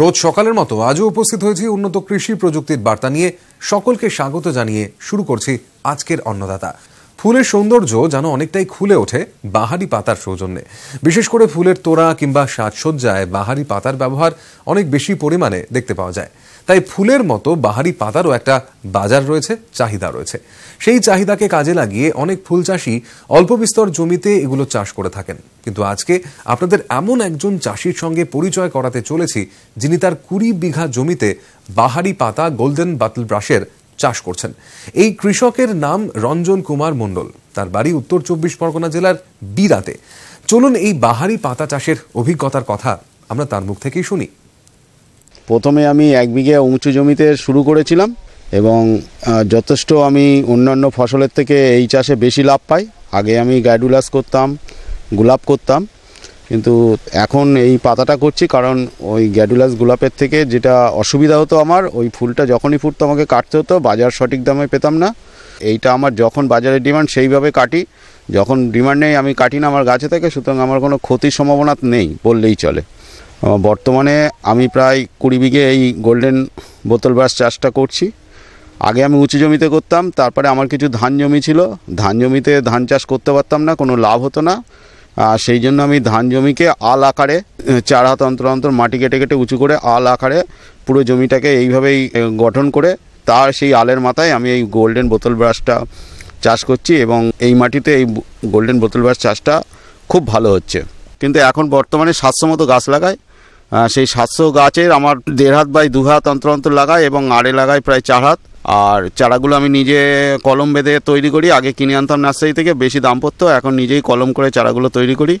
রোজ সকালের মতো আজও উপস্থিত হয়েছি উন্নত কৃষি প্রযুক্তির বার্তা নিয়ে সকলকে স্বাগত জানিয়ে শুরু করছি আজকের অন্নদাতা ফুলের সৌন্দর্য যেন অনেকটাই খুলে ওঠে বাহারি পাতার সৌজন্যে বিশেষ করে ফুলের তোড়া কিংবা সাজসজ্জায় বাহারি পাতার ব্যবহার অনেক বেশি পরিমাণে দেখতে পাওয়া যায় তাই ফুলের মতো বাহারি পাতারও একটা বাজার রয়েছে চাহিদা রয়েছে সেই চাহিদাকে কাজে লাগিয়ে অনেক ফুল চাষি অল্প বিস্তর জমিতে এগুলো চাষ করে থাকেন কিন্তু আজকে আপনাদের এমন একজন চাষির সঙ্গে পরিচয় করাতে চলেছি যিনি তার কুড়ি বিঘা জমিতে বাহারি পাতা গোল্ডেন বাতল ব্রাশের চাষ করছেন এই কৃষকের নাম রঞ্জন কুমার মণ্ডল তার বাড়ি উত্তর চব্বিশ পরগনা জেলার বিরাতে চলুন এই বাহারি পাতা চাষের অভিজ্ঞতার কথা আমরা তার মুখ থেকেই শুনি প্রথমে আমি এক বিঘে উঁচু জমিতে শুরু করেছিলাম এবং যথেষ্ট আমি অন্যান্য ফসলের থেকে এই চাষে বেশি লাভ পাই আগে আমি গাইডুলাস করতাম গোলাপ করতাম কিন্তু এখন এই পাতাটা করছি কারণ ওই গ্যাডুলাস গোলাপের থেকে যেটা অসুবিধা হতো আমার ওই ফুলটা যখনই ফুটতো আমাকে কাটতে হতো বাজার সঠিক দামে পেতাম না এইটা আমার যখন বাজারে ডিমান্ড সেইভাবে কাটি যখন ডিমান্ড নেই আমি কাটি না আমার গাছে থেকে সুতরাং আমার কোনো ক্ষতির সম্ভাবনা নেই বললেই চলে বর্তমানে আমি প্রায় কুড়ি বিঘে এই গোল্ডেন বোতল ব্রাস চাষটা করছি আগে আমি উঁচু জমিতে করতাম তারপরে আমার কিছু ধান জমি ছিল ধান জমিতে ধান চাষ করতে পারতাম না কোনো লাভ হতো না আর সেই জন্য আমি ধান জমিকে আল আকারে চার হাত অন্তর অন্তর মাটি কেটে কেটে উঁচু করে আল আকারে পুরো জমিটাকে এইভাবেই গঠন করে তার সেই আলের মাথায় আমি এই গোল্ডেন বোতল ব্রাশটা চাষ করছি এবং এই মাটিতে এই গোল্ডেন বোতল ব্রাশ চাষটা খুব ভালো হচ্ছে কিন্তু এখন বর্তমানে মতো গাছ লাগায় সেই সাতশো গাছের আমার দেড় হাত বাই দু হাত অন্তর অন্তর লাগাই এবং আড়ে লাগাই প্রায় চার হাত আর চারাগুলো আমি নিজে কলম বেঁধে তৈরি করি আগে কিনে আনতাম নার্সারি থেকে বেশি দাম পড়তো এখন নিজেই কলম করে চারাগুলো তৈরি করি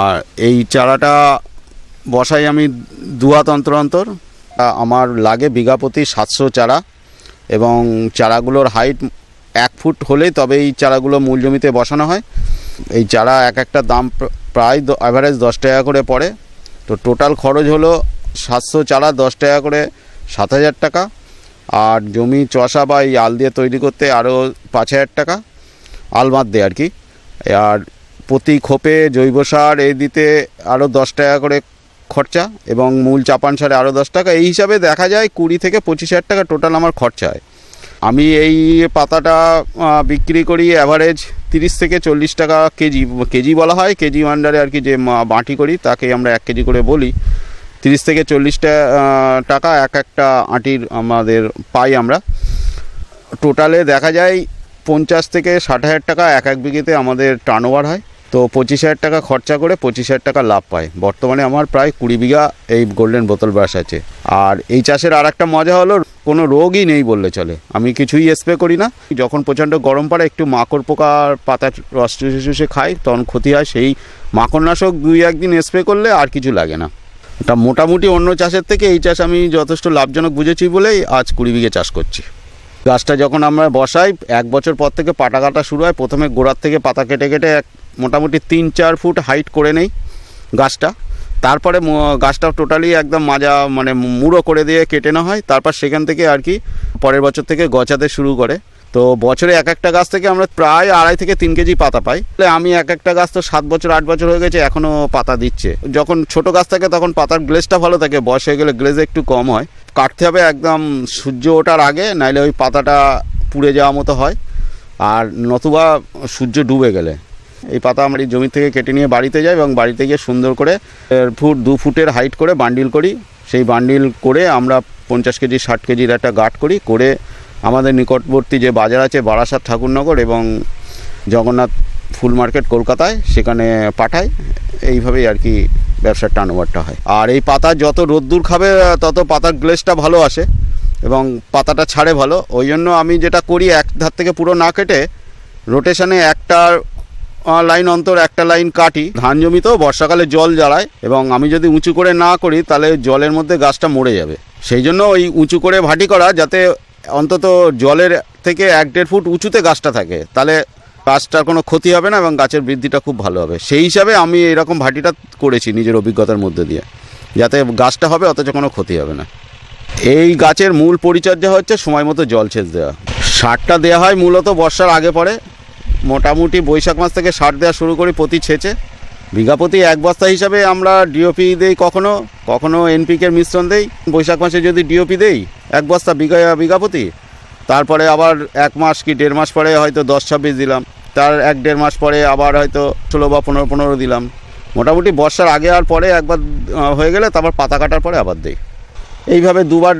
আর এই চারাটা বসাই আমি দু হাত অন্তর অন্তর আমার লাগে বিঘা প্রতি সাতশো চারা এবং চারাগুলোর হাইট এক ফুট হলেই তবে এই চারাগুলো মূল জমিতে বসানো হয় এই চারা এক একটা দাম প্রায় অ্যাভারেজ দশ টাকা করে পড়ে তো টোটাল খরচ হলো সাতশো চারা দশ টাকা করে সাত হাজার টাকা আর জমি চষা বা এই আল দিয়ে তৈরি করতে আরও পাঁচ হাজার টাকা আলমার দেয় আর কি আর প্রতি খোপে জৈব সার এই দিতে আরও দশ টাকা করে খরচা এবং মূল চাপান সারে আরও দশ টাকা এই হিসাবে দেখা যায় কুড়ি থেকে পঁচিশ হাজার টাকা টোটাল আমার খরচা হয় আমি এই পাতাটা বিক্রি করি অ্যাভারেজ তিরিশ থেকে চল্লিশ টাকা কেজি কেজি বলা হয় কেজি আন্ডারে আর কি যে বাঁটি করি তাকে আমরা এক কেজি করে বলি তিরিশ থেকে চল্লিশটা টাকা এক একটা আঁটির আমাদের পাই আমরা টোটালে দেখা যায় পঞ্চাশ থেকে ষাট হাজার টাকা এক এক বিঘিতে আমাদের টার্নওভার হয় তো পঁচিশ হাজার টাকা খরচা করে পঁচিশ হাজার টাকা লাভ পায় বর্তমানে আমার প্রায় কুড়ি বিঘা এই গোল্ডেন বোতল ব্রাশ আছে আর এই চাষের আর একটা মজা হলো কোনো রোগই নেই বললে চলে আমি কিছুই স্প্রে করি না যখন প্রচণ্ড গরম পড়ে একটু মাকড় পোকার পাতার রস চুষে চুষে খাই তখন ক্ষতি হয় সেই মাকড়নাশক দুই একদিন স্প্রে করলে আর কিছু লাগে না তা মোটামুটি অন্য চাষের থেকে এই চাষ আমি যথেষ্ট লাভজনক বুঝেছি বলেই আজ কুড়ি বিঘে চাষ করছি গাছটা যখন আমরা বসাই এক বছর পর থেকে পাটা কাটা শুরু হয় প্রথমে গোড়ার থেকে পাতা কেটে কেটে এক মোটামুটি তিন চার ফুট হাইট করে নেই গাছটা তারপরে গাছটা টোটালি একদম মাজা মানে মুড়ো করে দিয়ে কেটে নেওয়া হয় তারপর সেখান থেকে আর কি পরের বছর থেকে গছাতে শুরু করে তো বছরে এক একটা গাছ থেকে আমরা প্রায় আড়াই থেকে তিন কেজি পাতা পাই তাহলে আমি এক একটা গাছ তো সাত বছর আট বছর হয়ে গেছে এখনও পাতা দিচ্ছে যখন ছোট গাছ থাকে তখন পাতার গ্লেজটা ভালো থাকে বয়স হয়ে গেলে গ্লেজ একটু কম হয় কাটতে হবে একদম সূর্য ওঠার আগে নাইলে ওই পাতাটা পুড়ে যাওয়া মতো হয় আর নতুবা সূর্য ডুবে গেলে এই পাতা আমরা এই জমি থেকে কেটে নিয়ে বাড়িতে যাই এবং বাড়িতে গিয়ে সুন্দর করে ফুট দু ফুটের হাইট করে বান্ডিল করি সেই বান্ডিল করে আমরা পঞ্চাশ কেজি ষাট কেজির একটা গাঠ করি করে আমাদের নিকটবর্তী যে বাজার আছে বারাসাত ঠাকুরনগর এবং জগন্নাথ ফুল মার্কেট কলকাতায় সেখানে পাঠাই এইভাবেই আর কি ব্যবসার ওভারটা হয় আর এই পাতা যত রোদ্দুর খাবে তত পাতার গ্লেসটা ভালো আসে এবং পাতাটা ছাড়ে ভালো ওই জন্য আমি যেটা করি এক ধার থেকে পুরো না কেটে রোটেশনে একটা লাইন অন্তর একটা লাইন কাটি ধান জমিতেও বর্ষাকালে জল জ্বালায় এবং আমি যদি উঁচু করে না করি তাহলে জলের মধ্যে গাছটা মরে যাবে সেই জন্য ওই উঁচু করে ভাটি করা যাতে অন্তত জলের থেকে এক দেড় ফুট উঁচুতে গাছটা থাকে তাহলে গাছটার কোনো ক্ষতি হবে না এবং গাছের বৃদ্ধিটা খুব ভালো হবে সেই হিসাবে আমি এরকম ভাটিটা করেছি নিজের অভিজ্ঞতার মধ্যে দিয়ে যাতে গাছটা হবে অথচ কোনো ক্ষতি হবে না এই গাছের মূল পরিচর্যা হচ্ছে সময় মতো জল সেচ দেওয়া সারটা দেওয়া হয় মূলত বর্ষার আগে পরে মোটামুটি বৈশাখ মাস থেকে সার দেওয়া শুরু করি প্রতি ছেঁচে বিঘাপতি এক বস্তা হিসাবে আমরা ডিওপি দেই কখনো কখনো এনপিকের মিশ্রণ দেই বৈশাখ মাসে যদি ডিওপি দেই এক বস্তা বিঘা বিঘাপতি তারপরে আবার এক মাস কি দেড় মাস পরে হয়তো দশ ছাব্বিশ দিলাম তার এক দেড় মাস পরে আবার হয়তো ষোলো বা পনেরো পনেরো দিলাম মোটামুটি বর্ষার আগে আর পরে একবার হয়ে গেলে তারপর পাতা কাটার পরে আবার দিই এইভাবে দুবার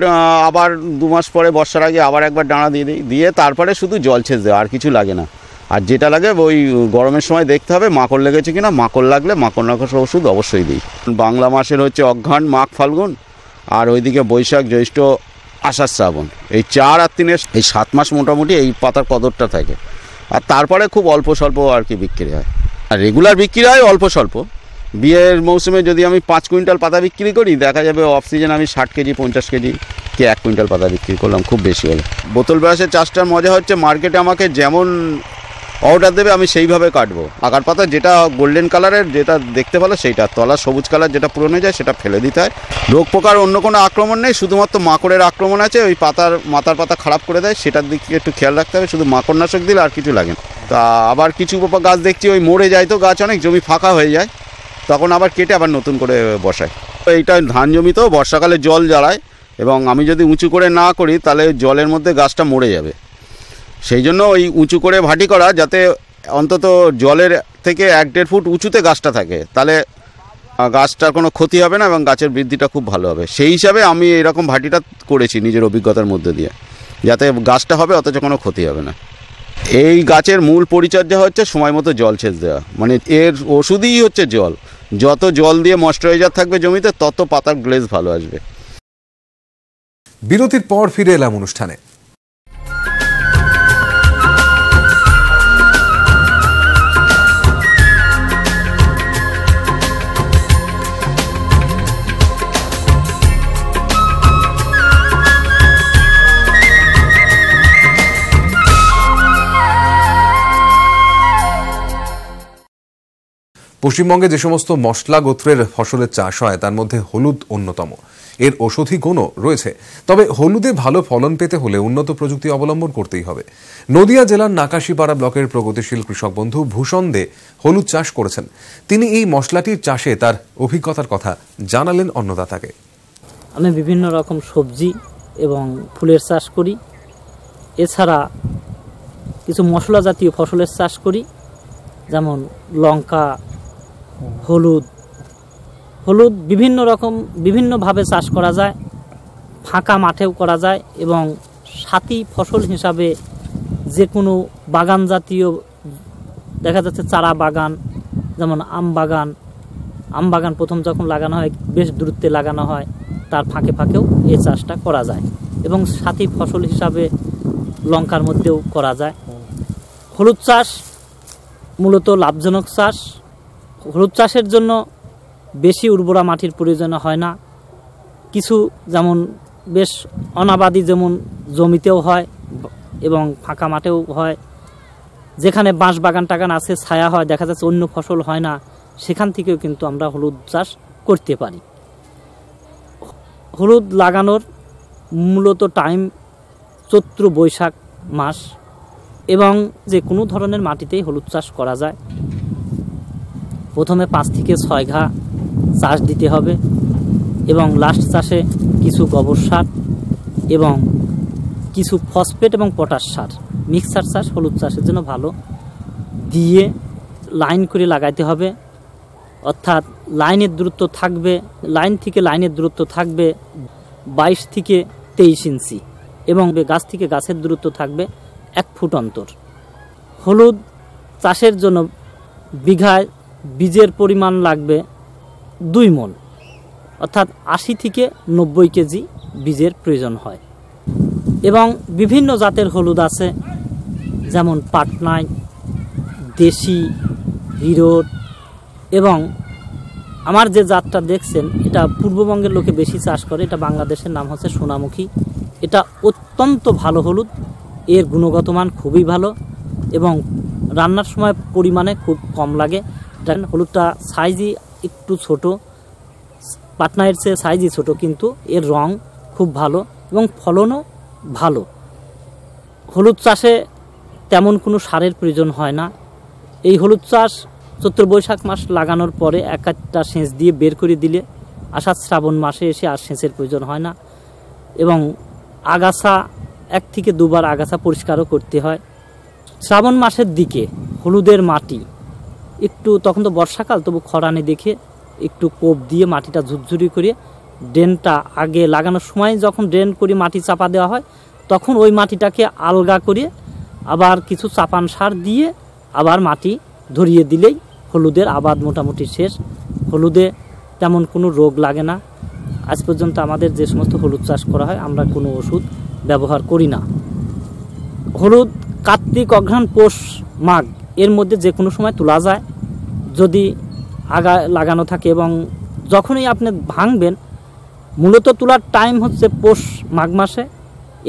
আবার দু মাস পরে বর্ষার আগে আবার একবার ডাঁড়া দিয়ে দিই দিয়ে তারপরে শুধু জল ছেঁচ দেওয়া আর কিছু লাগে না আর যেটা লাগে ওই গরমের সময় দেখতে হবে মাকড় লেগেছে কি না মাকড় লাগলে মাকড় নাকশ ওষুধ অবশ্যই দিই বাংলা মাসের হচ্ছে অঘ্রাণ মাঘ ফাল্গুন আর ওইদিকে বৈশাখ জ্যৈষ্ঠ আষাঢ় শ্রাবণ এই চার আর তিনের এই সাত মাস মোটামুটি এই পাতার কদরটা থাকে আর তারপরে খুব অল্প স্বল্প আর কি বিক্রি হয় আর রেগুলার বিক্রি হয় অল্প স্বল্প বিয়ের মৌসুমে যদি আমি পাঁচ কুইন্টাল পাতা বিক্রি করি দেখা যাবে অফ সিজন আমি ষাট কেজি পঞ্চাশ কেজি কে এক কুইন্টাল পাতা বিক্রি করলাম খুব বেশি হলো বোতল ব্রাশের চাষটার মজা হচ্ছে মার্কেটে আমাকে যেমন অর্ডার দেবে আমি সেইভাবে কাটবো আঁকার পাতা যেটা গোল্ডেন কালারের যেটা দেখতে ভালো সেইটা তলা সবুজ কালার যেটা পুরনো যায় সেটা ফেলে দিতে হয় রোগ পোকার অন্য কোনো আক্রমণ নেই শুধুমাত্র মাকড়ের আক্রমণ আছে ওই পাতার মাথার পাতা খারাপ করে দেয় সেটার দিকে একটু খেয়াল রাখতে হবে শুধু মাকড়নাশক দিলে আর কিছু লাগে তা আবার কিছু গাছ দেখছি ওই মরে যায় তো গাছ অনেক জমি ফাঁকা হয়ে যায় তখন আবার কেটে আবার নতুন করে বসায় এইটা ধান জমিতেও বর্ষাকালে জল জ্বালায় এবং আমি যদি উঁচু করে না করি তাহলে জলের মধ্যে গাছটা মরে যাবে সেই জন্য ওই উঁচু করে ভাটি করা যাতে অন্তত জলের থেকে এক দেড় ফুট উঁচুতে গাছটা থাকে তাহলে গাছটার কোনো ক্ষতি হবে না এবং গাছের বৃদ্ধিটা খুব ভালো হবে সেই হিসাবে আমি এরকম ভাটিটা করেছি নিজের অভিজ্ঞতার মধ্যে দিয়ে যাতে গাছটা হবে অথচ কোনো ক্ষতি হবে না এই গাছের মূল পরিচর্যা হচ্ছে সময় মতো জল সেচ দেওয়া মানে এর ওষুধই হচ্ছে জল যত জল দিয়ে ময়শ্চারাইজার থাকবে জমিতে তত পাতার গ্লেজ ভালো আসবে বিরতির পর ফিরে এলাম অনুষ্ঠানে পশ্চিমবঙ্গে যে সমস্ত মশলা গোত্রের ফসলের চাষ হয় তার মধ্যে হলুদ অন্যতম এর ঔষধি গুণও রয়েছে তবে হলুদে ভালো ফলন পেতে হলে উন্নত প্রযুক্তি অবলম্বন করতেই হবে নদিয়া জেলার নাকাশিপাড়া ব্লকের প্রগতিশীল কৃষক বন্ধু ভূষণ দে হলুদ চাষ করেছেন তিনি এই মশলাটির চাষে তার অভিজ্ঞতার কথা জানালেন অন্নদাতাকে আমি বিভিন্ন রকম সবজি এবং ফুলের চাষ করি এছাড়া কিছু মশলা জাতীয় ফসলের চাষ করি যেমন লঙ্কা হলুদ হলুদ বিভিন্ন রকম বিভিন্নভাবে চাষ করা যায় ফাঁকা মাঠেও করা যায় এবং সাথী ফসল হিসাবে যে কোনো বাগান জাতীয় দেখা যাচ্ছে চারা বাগান যেমন আম বাগান আম বাগান প্রথম যখন লাগানো হয় বেশ দূরত্বে লাগানো হয় তার ফাঁকে ফাঁকেও এই চাষটা করা যায় এবং সাথী ফসল হিসাবে লঙ্কার মধ্যেও করা যায় হলুদ চাষ মূলত লাভজনক চাষ হলুদ চাষের জন্য বেশি উর্বরা মাটির প্রয়োজন হয় না কিছু যেমন বেশ অনাবাদি যেমন জমিতেও হয় এবং ফাঁকা মাঠেও হয় যেখানে বাঁশ বাগান টাগান আছে ছায়া হয় দেখা যাচ্ছে অন্য ফসল হয় না সেখান থেকেও কিন্তু আমরা হলুদ চাষ করতে পারি হলুদ লাগানোর মূলত টাইম চৈত্র বৈশাখ মাস এবং যে কোনো ধরনের মাটিতেই হলুদ চাষ করা যায় প্রথমে পাঁচ থেকে ছয় ঘা চাষ দিতে হবে এবং লাস্ট চাষে কিছু গোবর সার এবং কিছু ফসফেট এবং পটাশ সার মিক্সার চাষ হলুদ চাষের জন্য ভালো দিয়ে লাইন করে লাগাইতে হবে অর্থাৎ লাইনের দূরত্ব থাকবে লাইন থেকে লাইনের দূরত্ব থাকবে বাইশ থেকে তেইশ ইঞ্চি এবং গাছ থেকে গাছের দূরত্ব থাকবে এক ফুট অন্তর হলুদ চাষের জন্য বিঘায় বীজের পরিমাণ লাগবে দুই মন অর্থাৎ আশি থেকে নব্বই কেজি বীজের প্রয়োজন হয় এবং বিভিন্ন জাতের হলুদ আছে যেমন পাটনাই দেশি হিরোড এবং আমার যে জাতটা দেখছেন এটা পূর্ববঙ্গের লোকে বেশি চাষ করে এটা বাংলাদেশের নাম হচ্ছে সোনামুখী এটা অত্যন্ত ভালো হলুদ এর গুণগত মান খুবই ভালো এবং রান্নার সময় পরিমাণে খুব কম লাগে দেন হলুদটা সাইজই একটু ছোট পাটনায়ের চেয়ে সাইজই ছোট কিন্তু এর রং খুব ভালো এবং ফলনও ভালো হলুদ চাষে তেমন কোনো সারের প্রয়োজন হয় না এই হলুদ চাষ চৈত্র বৈশাখ মাস লাগানোর পরে এক একটা সেঁচ দিয়ে বের করে দিলে আষাঢ় শ্রাবণ মাসে এসে আর সেঁচের প্রয়োজন হয় না এবং আগাছা এক থেকে দুবার আগাছা পরিষ্কারও করতে হয় শ্রাবণ মাসের দিকে হলুদের মাটি একটু তখন তো বর্ষাকাল তবু খরানে দেখে একটু কোপ দিয়ে মাটিটা ঝুরঝুরি করে ড্রেনটা আগে লাগানোর সময় যখন ড্রেন করে মাটি চাপা দেওয়া হয় তখন ওই মাটিটাকে আলগা করে আবার কিছু চাপান সার দিয়ে আবার মাটি ধরিয়ে দিলেই হলুদের আবাদ মোটামুটি শেষ হলুদে তেমন কোনো রোগ লাগে না আজ পর্যন্ত আমাদের যে সমস্ত হলুদ চাষ করা হয় আমরা কোনো ওষুধ ব্যবহার করি না হলুদ কার্তিক অঘ্রাণ পোষ মাঘ এর মধ্যে যে কোনো সময় তোলা যায় যদি আগা লাগানো থাকে এবং যখনই আপনি ভাঙবেন মূলত তোলার টাইম হচ্ছে পৌষ মাঘ মাসে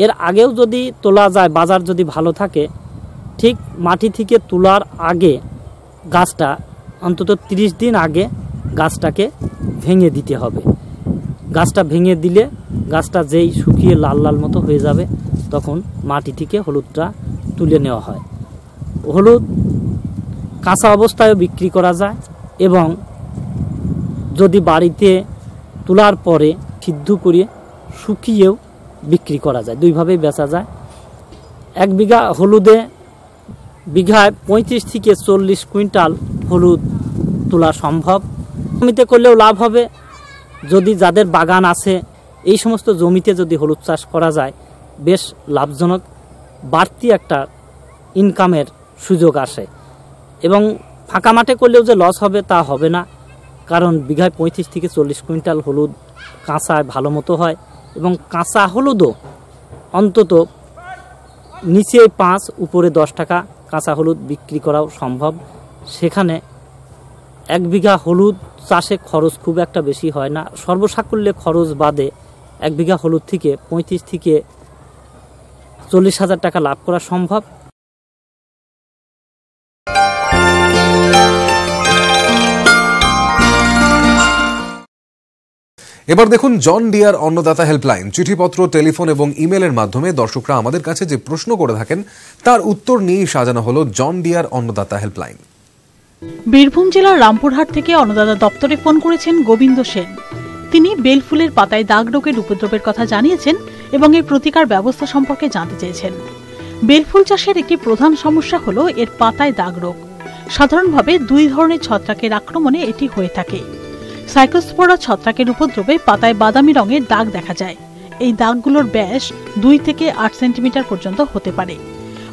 এর আগেও যদি তোলা যায় বাজার যদি ভালো থাকে ঠিক মাটি থেকে তোলার আগে গাছটা অন্তত ৩০ দিন আগে গাছটাকে ভেঙে দিতে হবে গাছটা ভেঙে দিলে গাছটা যেই শুকিয়ে লাল লাল মতো হয়ে যাবে তখন মাটি থেকে হলুদটা তুলে নেওয়া হয় হলুদ কাঁচা অবস্থায়ও বিক্রি করা যায় এবং যদি বাড়িতে তোলার পরে সিদ্ধ করে শুকিয়েও বিক্রি করা যায় দুইভাবেই বেচা যায় এক বিঘা হলুদে বিঘায় পঁয়ত্রিশ থেকে চল্লিশ কুইন্টাল হলুদ তোলা সম্ভব জমিতে করলেও লাভ হবে যদি যাদের বাগান আছে এই সমস্ত জমিতে যদি হলুদ চাষ করা যায় বেশ লাভজনক বাড়তি একটা ইনকামের সুযোগ আসে এবং ফাঁকা মাঠে করলেও যে লস হবে তা হবে না কারণ বিঘায় পঁয়ত্রিশ থেকে চল্লিশ কুইন্টাল হলুদ কাঁচায় ভালো মতো হয় এবং কাঁচা হলুদও অন্তত নিচে পাঁচ উপরে দশ টাকা কাঁচা হলুদ বিক্রি করাও সম্ভব সেখানে এক বিঘা হলুদ চাষে খরচ খুব একটা বেশি হয় না সর্বসাকুল্যে খরচ বাদে এক বিঘা হলুদ থেকে পঁয়ত্রিশ থেকে চল্লিশ হাজার টাকা লাভ করা সম্ভব এবার দেখুন জন ডিয়ার অন্নদাতা হেল্পলাইন চিঠিপত্র টেলিফোন এবং ইমেলের মাধ্যমে দর্শকরা আমাদের কাছে যে প্রশ্ন করে থাকেন তার উত্তর নিয়েই সাজানো হলো John Deere Annadata helpline Birbhum জেলার রামপুরহাট থেকে অন্নদাতা দপ্তরে ফোন করেছেন গোবিন্দ সেন তিনি বেলফুলের পাতায় দাগ রোগের উপদ্রবের কথা জানিয়েছেন এবং এর প্রতিকার ব্যবস্থা সম্পর্কে জানতে চেয়েছেন বেলফুল চাষের একটি প্রধান সমস্যা হল এর পাতায় দাগ রোগ সাধারণভাবে দুই ধরনের ছত্রাকের আক্রমণে এটি হয়ে থাকে সাইকোস্পোরা ছত্রাকের উপদ্রবে পাতায় বাদামি রঙের দাগ দেখা যায় এই দাগগুলোর ব্যাস দুই থেকে আট সেন্টিমিটার পর্যন্ত হতে পারে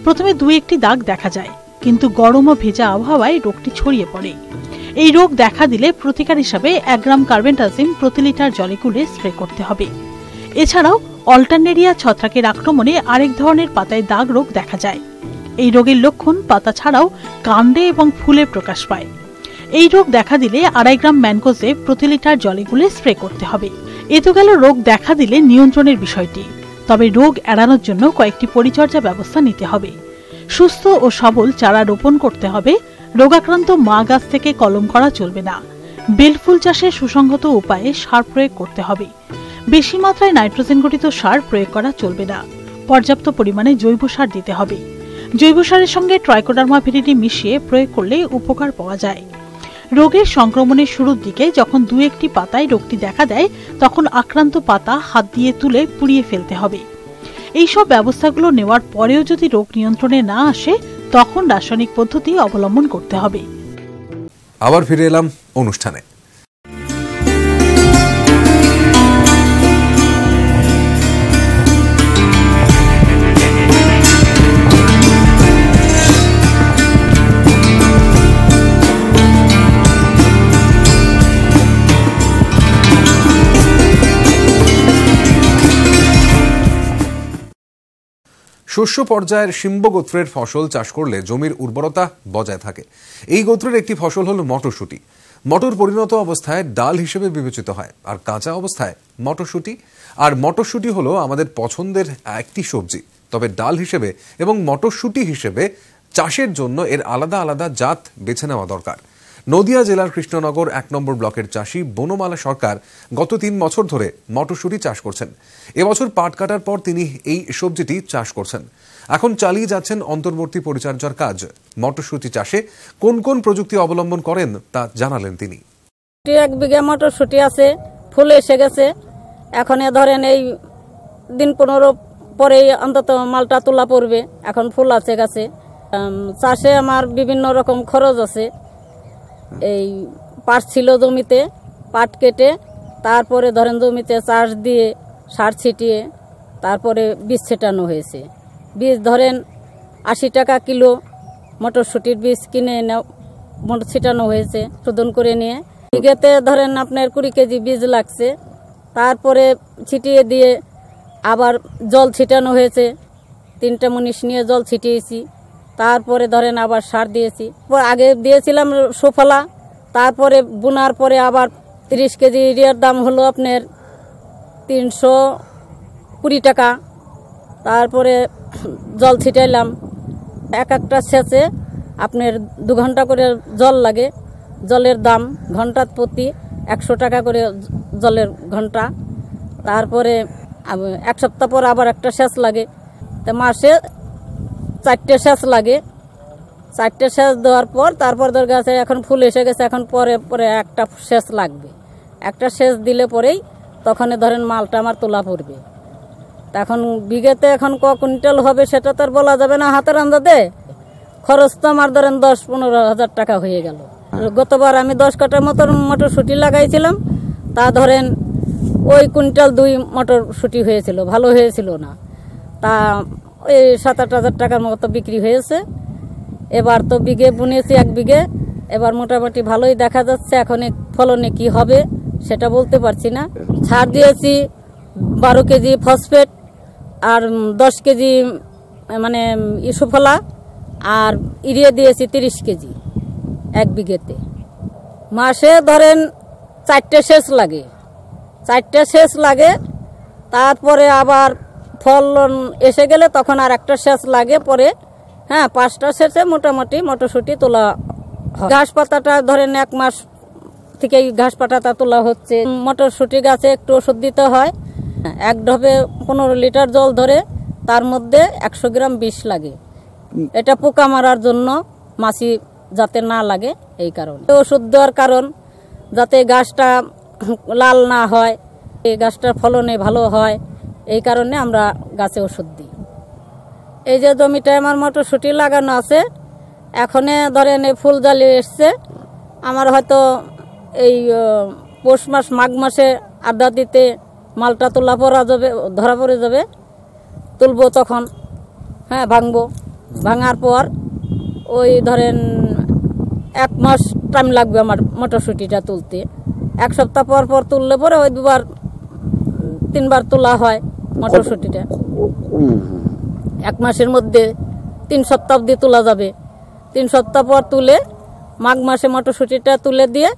প্রথমে দুই একটি দাগ দেখা যায় কিন্তু গরম ও ভেজা আবহাওয়ায় রোগটি ছড়িয়ে পড়ে এই রোগ দেখা দিলে প্রতিকার হিসাবে এক গ্রাম কার্বেন্টাজিম প্রতি লিটার জলে গুলে স্প্রে করতে হবে এছাড়াও অল্টারনেরিয়া ছত্রাকের আক্রমণে আরেক ধরনের পাতায় দাগ রোগ দেখা যায় এই রোগের লক্ষণ পাতা ছাড়াও কাণ্ডে এবং ফুলে প্রকাশ পায় এই রোগ দেখা দিলে আড়াই গ্রাম ম্যানকোজে প্রতি লিটার জলে গুলে স্প্রে করতে হবে এ তো গেল রোগ দেখা দিলে নিয়ন্ত্রণের বিষয়টি তবে রোগ এড়ানোর জন্য কয়েকটি পরিচর্যা ব্যবস্থা নিতে হবে সুস্থ ও সবল চারা রোপণ করতে হবে রোগাক্রান্ত মা গাছ থেকে কলম করা চলবে না বেলফুল চাষে সুসংগত উপায়ে সার প্রয়োগ করতে হবে বেশি মাত্রায় নাইট্রোজেন গঠিত সার প্রয়োগ করা চলবে না পর্যাপ্ত পরিমাণে জৈব সার দিতে হবে জৈব সারের সঙ্গে ট্রাইকোডার্মা ভেরিটি মিশিয়ে প্রয়োগ করলে উপকার পাওয়া যায় রোগের সংক্রমণের শুরুর দিকে যখন দু একটি পাতায় রোগটি দেখা দেয় তখন আক্রান্ত পাতা হাত দিয়ে তুলে পুড়িয়ে ফেলতে হবে এইসব ব্যবস্থাগুলো নেওয়ার পরেও যদি রোগ নিয়ন্ত্রণে না আসে তখন রাসায়নিক পদ্ধতি অবলম্বন করতে হবে আবার ফিরে এলাম অনুষ্ঠানে শস্য পর্যায়ের সিম্ব গোত্রের ফসল চাষ করলে জমির উর্বরতা বজায় থাকে এই গোত্রের একটি ফসল হল মটরশুঁটি মটর পরিণত অবস্থায় ডাল হিসেবে বিবেচিত হয় আর কাঁচা অবস্থায় মটরশুঁটি আর মটরশুঁটি হলো আমাদের পছন্দের একটি সবজি তবে ডাল হিসেবে এবং মটরশুঁটি হিসেবে চাষের জন্য এর আলাদা আলাদা জাত বেছে নেওয়া দরকার নদিয়া জেলার কৃষ্ণনগর এক নম্বর ব্লকের চাষি বনমালা সরকার গত তিন বছর ধরে মটরশুঁটি চাষ করছেন এবছর পাট কাটার পর তিনি এই সবজিটি চাষ করছেন এখন চালিয়ে যাচ্ছেন অন্তর্বর্তী পরিচর্যার কাজ মটরশুঁটি চাষে কোন কোন প্রযুক্তি অবলম্বন করেন তা জানালেন তিনি এক বিঘা মটরশুঁটি আছে ফুল এসে গেছে এখন এ ধরেন এই দিন পনেরো পরে অন্তত মালটা তোলা পড়বে এখন ফুল আছে গাছে চাষে আমার বিভিন্ন রকম খরচ আছে এই পাট ছিল জমিতে পাট কেটে তারপরে ধরেন জমিতে চাষ দিয়ে সার ছিটিয়ে তারপরে বীজ ছেটানো হয়েছে বীজ ধরেন আশি টাকা কিলো মটরশুটির বীজ কিনে এনে মটর ছিটানো হয়েছে শোধন করে নিয়ে বিঘেতে ধরেন আপনার কুড়ি কেজি বীজ লাগছে তারপরে ছিটিয়ে দিয়ে আবার জল ছিটানো হয়েছে তিনটা মুনিশ নিয়ে জল ছিটিয়েছি তারপরে ধরেন আবার সার দিয়েছি আগে দিয়েছিলাম সুফলা তারপরে বোনার পরে আবার তিরিশ কেজি ইউরিয়ার দাম হলো আপনার তিনশো কুড়ি টাকা তারপরে জল ছিটাইলাম এক একটা সেচে আপনার দু ঘন্টা করে জল লাগে জলের দাম ঘন্টার প্রতি একশো টাকা করে জলের ঘন্টা তারপরে এক সপ্তাহ পর আবার একটা সেচ লাগে তা মাসে চারটে শ্বাস লাগে চারটে শ্বাস দেওয়ার পর তারপর ধর গাছে এখন ফুল এসে গেছে এখন পরে পরে একটা শেষ লাগবে একটা শেষ দিলে পরেই তখন ধরেন মালটা আমার তোলা পড়বে এখন বিঘেতে এখন ক কুইন্টাল হবে সেটা তো আর বলা যাবে না হাতের আন্দাতে খরচ তো আমার ধরেন দশ পনেরো হাজার টাকা হয়ে গেল হ্যাঁ। গতবার আমি দশ কাটার মতন মটরশুঁটি লাগাইছিলাম তা ধরেন ওই কুইন্টাল দুই মটরশুঁটি হয়েছিল ভালো হয়েছিল না তা ওই সাত আট হাজার টাকার মতো বিক্রি হয়েছে এবার তো বিঘে বুনেছি এক বিঘে এবার মোটামুটি ভালোই দেখা যাচ্ছে এখন ফলনে কি হবে সেটা বলতে পারছি না ছাড় দিয়েছি বারো কেজি ফসফেট আর দশ কেজি মানে ইসুফলা আর ইরিয়ে দিয়েছি তিরিশ কেজি এক বিঘেতে মাসে ধরেন চারটে শেষ লাগে চারটে শেষ লাগে তারপরে আবার ফলন এসে গেলে তখন আর একটা সেচ লাগে পরে হ্যাঁ পাঁচটা সেচে মোটামুটি মটরশুঁটি তোলা ঘাস পাতাটা ধরেন এক মাস থেকেই ঘাস পাতাটা তোলা হচ্ছে মটরশুঁটি গাছে একটু ওষুধ দিতে হয় এক ঢবে পনেরো লিটার জল ধরে তার মধ্যে একশো গ্রাম বিষ লাগে এটা পোকা মারার জন্য মাছি যাতে না লাগে এই কারণে ওষুধ দেওয়ার কারণ যাতে গাছটা লাল না হয় এই গাছটার ফলনে ভালো হয় এই কারণে আমরা গাছে ওষুধ দিই এই যে জমিটায় আমার মটরশুঁটি লাগানো আছে এখনে ধরেন এই ফুল জালি এসছে আমার হয়তো এই পৌষ মাস মাঘ মাসে আড্ডা দিতে মালটা তোলা পড়া যাবে ধরা পড়ে যাবে তুলবো তখন হ্যাঁ ভাঙবো ভাঙার পর ওই ধরেন এক মাস টাইম লাগবে আমার মটরশুঁটিটা তুলতে এক সপ্তাহ পর পর তুললে পরে ওই দুবার তিনবার তোলা হয় মটরশুঁটিটা এক মাসের মধ্যে তিন সপ্তাহ অব্দি তোলা যাবে তিন সপ্তাহ পর তুলে মাঘ মাসে মটরশুঁটিটা তুলে দিয়ে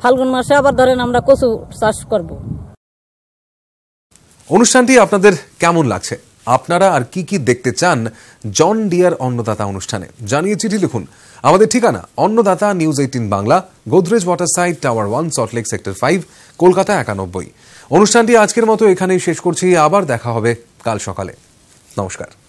ফাল্গুন মাসে আবার ধরেন আমরা কচু চাষ করব অনুষ্ঠানটি আপনাদের কেমন লাগছে আপনারা আর কি কি দেখতে চান জন ডিয়ার অন্নদাতা অনুষ্ঠানে জানিয়ে চিঠি লিখুন আমাদের ঠিকানা Annadata news eighteen Bangla Godrej water side tower one Salt Lake sector five Kolkata একানব্বই অনুষ্ঠানটি আজকের মতো এখানেই শেষ করছি আবার দেখা হবে কাল সকালে নমস্কার